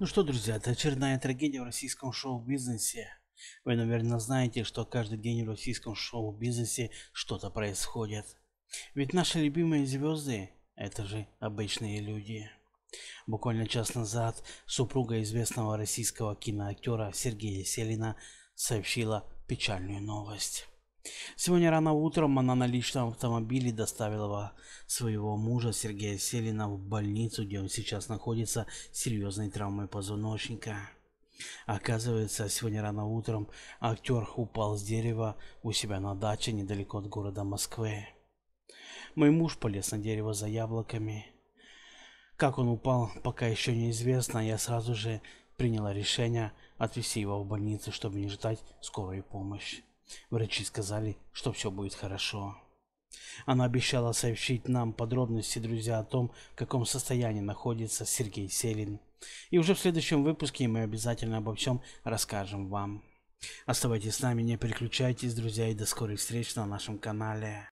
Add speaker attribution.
Speaker 1: Ну что, друзья, это очередная трагедия в российском шоу-бизнесе. Вы, наверное, знаете, что каждый день в российском шоу-бизнесе что-то происходит. Ведь наши любимые звезды – это же обычные люди. Буквально час назад супруга известного российского киноактера Сергея Селина сообщила печальную новость. Сегодня рано утром она на личном автомобиле доставила своего мужа Сергея Селина в больницу, где он сейчас находится с серьезной травмой позвоночника. Оказывается, сегодня рано утром актер упал с дерева у себя на даче недалеко от города Москвы. Мой муж полез на дерево за яблоками. Как он упал, пока еще неизвестно. Я сразу же приняла решение отвезти его в больницу, чтобы не ждать скорой помощи. Врачи сказали, что все будет хорошо. Она обещала сообщить нам подробности, друзья, о том, в каком состоянии находится Сергей Селин. И уже в следующем выпуске мы обязательно обо всем расскажем вам. Оставайтесь с нами, не переключайтесь, друзья, и до скорых встреч на нашем канале.